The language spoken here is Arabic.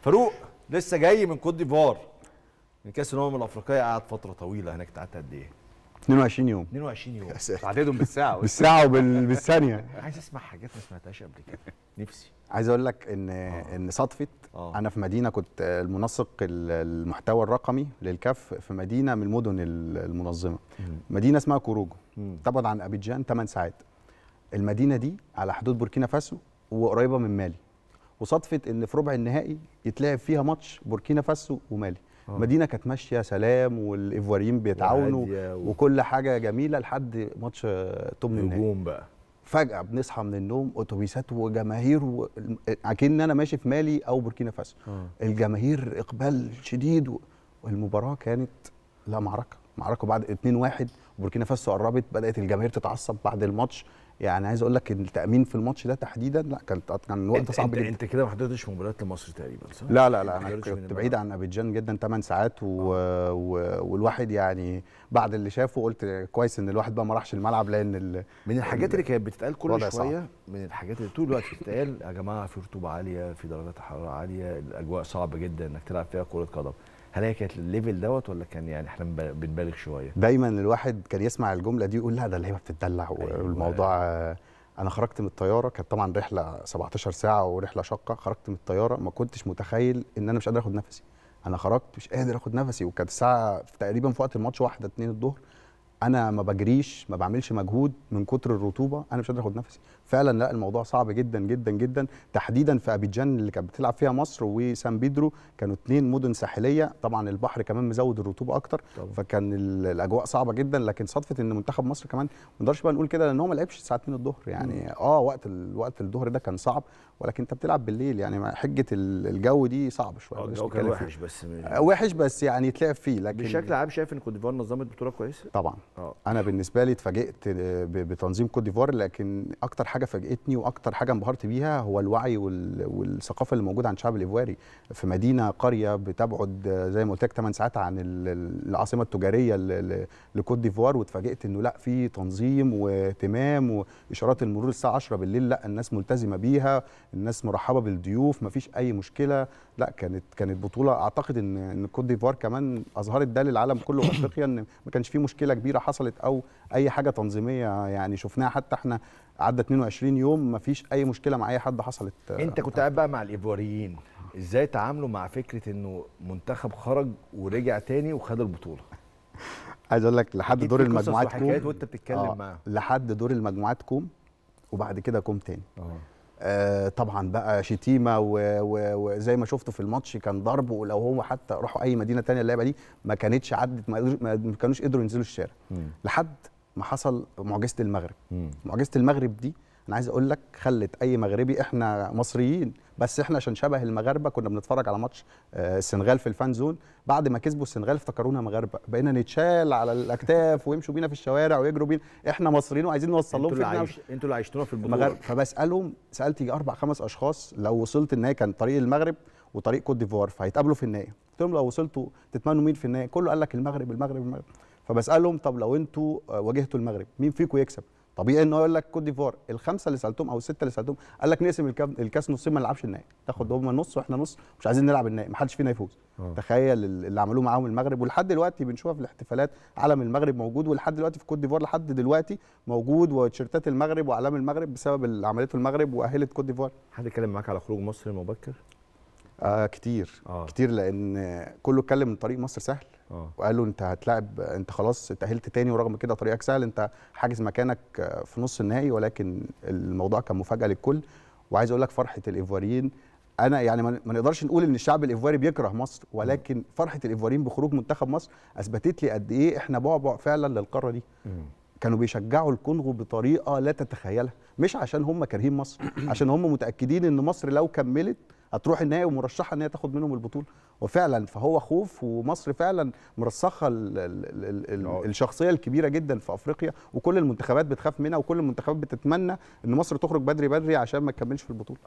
فاروق لسه جاي من كوت ديفوار من كاس الامم الافريقيه قعد فتره طويله هناك قعدت قد ايه 22 يوم 22 يوم عددهم بالساعه بالساعه وبالثانيه عايز اسمع حاجات ما سمعتهاش قبل كده نفسي عايز اقول لك ان آه. ان صدفه آه. انا في مدينه كنت المنسق المحتوى الرقمي للكف في مدينه من المدن المنظمه مم. مدينه اسمها كوروجو طبعا عن ابيجان 8 ساعات المدينه دي على حدود بوركينا فاسو وقريبه من مالي وصدفه ان في ربع النهائي يتلعب فيها ماتش بوركينا فاسو ومالي آه. مدينه كانت ماشيه سلام والايفواريين بيتعاونوا وكل حاجه جميله لحد ماتش تمن النهائي بقى فجاه بنصحى من النوم اتوبيسات وجماهير و... اكن انا ماشي في مالي او بوركينا فاسو آه. الجماهير اقبال شديد و... والمباراه كانت لا معركه معركه بعد 2-1 وبوركينا فاسو قربت بدات الجماهير تتعصب بعد الماتش يعني عايز اقول لك ان التامين في الماتش ده تحديدا لا كانت كان وقت صعب جدا انت كده ما حضرتش مباريات لمصر تقريبا صح؟ لا لا لا انا كنت بعيد عن ابيجان جدا 8 ساعات و... آه. و... والواحد يعني بعد اللي شافه قلت كويس ان الواحد بقى ما راحش الملعب لان ال... من الحاجات اللي كانت بتتقال كل شويه صعب. من الحاجات اللي طول الوقت بتتقال يا جماعه في رطوبه عاليه في درجات حراره عاليه الاجواء صعبه جدا انك تلعب فيها كره قدم هل هي كانت الليفل دوت ولا كان يعني احنا بنبالغ شويه دايما الواحد كان يسمع الجمله دي يقول لا ده اللعيبه بتتدلع أيوة. والموضوع أيوة. انا خرجت من الطياره كانت طبعا رحله 17 ساعه ورحله شاقه خرجت من الطياره ما كنتش متخيل ان انا مش قادر اخد نفسي انا خرجت مش قادر اخد نفسي وكانت الساعه تقريبا في وقت الماتش واحدة 2 الظهر انا ما بجريش ما بعملش مجهود من كتر الرطوبه انا مش قادر اخد نفسي فعلا لا الموضوع صعب جدا جدا جدا تحديدا في ابيجان اللي كانت بتلعب فيها مصر وسان بيدرو كانوا اتنين مدن ساحليه طبعا البحر كمان مزود الرطوبه اكتر طبعا. فكان الاجواء صعبه جدا لكن صدفه ان منتخب مصر كمان ما نقدرش بقى نقول كده لان هو ما لعبش الساعه 2 الظهر يعني م. اه وقت وقت الظهر ده كان صعب ولكن انت بتلعب بالليل يعني حجه الجو دي صعب شويه آه، الجو كان وحش بس آه، وحش بس يعني يتلعب فيه لكن بشكل عام شايف ان كوت ديفوار نظمت بطوله كويسه طبعا آه. انا بالنسبه لي اتفاجئت آه، بتنظيم كوت ديفوار لكن اكتر حاجه فاجئتني واكتر حاجه انبهرت بيها هو الوعي والثقافه اللي موجوده عند الشعب الايفواري في مدينه قريه بتبعد آه، زي ما قلت لك 8 ساعات عن العاصمه التجاريه لكوت ديفوار واتفاجئت انه لا في تنظيم واهتمام واشارات المرور الساعه 10 بالليل لا الناس ملتزمه بيها الناس مرحبه بالضيوف ما فيش اي مشكله لا كانت كانت بطوله اعتقد ان ان كوت ديفوار كمان اظهرت ده للعالم كله وافريقيا ان ما كانش في مشكله كبيره حصلت او اي حاجه تنظيميه يعني شفناها حتى احنا عدى 22 يوم ما فيش اي مشكله مع اي حد حصلت انت كنت قاعد بقى مع الايفواريين ازاي تعاملوا مع فكره انه منتخب خرج ورجع تاني وخد البطوله عايز اقول لك لحد دور المجموعات كوم وانت بتتكلم آه لحد دور المجموعات كوم وبعد كده كوم تاني أوه. آه، طبعا بقى شتيمه وزي ما شفتوا في الماتش كان ضرب ولو هو حتى راحوا اي مدينه تانية اللعبه دي ما كانتش عدت ما كانوش قدروا ينزلوا الشارع لحد ما حصل معجزه المغرب معجزه المغرب دي انا عايز اقول لك خلت اي مغربي احنا مصريين بس احنا عشان شبه المغاربه كنا بنتفرج على ماتش آه، السنغال في الفان زون بعد ما كسبوا السنغال افتكرونا مغاربه بقينا نتشال على الاكتاف ويمشوا بينا في الشوارع ويجروا بينا احنا مصريين وعايزين نوصل لهم فكره عايش... انتوا اللي عشتونا في البطوله فبسالهم سالت اربع خمس اشخاص لو وصلت النهائي كان طريق المغرب وطريق كوت ديفوار فهيتقابلوا في النهائي قلت لهم لو وصلتوا تتمنوا مين في النهائي كله قال لك المغرب المغرب المغرب فبسالهم طب لو انتوا آه، واجهتوا المغرب مين فيكم يكسب طبيعي ان هو يقول لك كوت ديفوار الخمسه اللي سالتهم او السته اللي سالتهم قال لك نقسم الكاس نصين ما نلعبش النهائي تاخد هم نص واحنا نص مش عايزين نلعب النهائي ما حدش فينا يفوز أوه. تخيل اللي عملوه معاهم المغرب ولحد دلوقتي بنشوفها في الاحتفالات علم المغرب موجود ولحد دلوقتي في كوت ديفوار لحد دلوقتي موجود وتيشيرتات المغرب واعلام المغرب بسبب اللي عملته المغرب واهلت كوت ديفوار حد اتكلم معاك على خروج مصر المبكر آه كتير آه. كتير لان كله اتكلم ان طريق مصر سهل آه. وقال له انت هتلاعب انت خلاص تاهلت تاني ورغم كده طريقك سهل انت حاجز مكانك في نص النهائي ولكن الموضوع كان مفاجاه للكل وعايز اقول لك فرحه الايفواريين انا يعني ما نقدرش نقول ان الشعب الايفواري بيكره مصر ولكن فرحه الايفواريين بخروج منتخب مصر اثبتت لي قد ايه احنا بعبع فعلا للقاره دي م. كانوا بيشجعوا الكونغو بطريقه لا تتخيلها مش عشان هم كارهين مصر عشان هم متاكدين ان مصر لو كملت هتروح النهائي ومرشحه ان هي تاخد منهم البطوله وفعلا فهو خوف ومصر فعلا مرسخه الـ الـ الـ اه. الشخصيه الكبيره جدا في افريقيا وكل المنتخبات بتخاف منها وكل المنتخبات بتتمنى ان مصر تخرج بدري بدري عشان ما تكملش في البطوله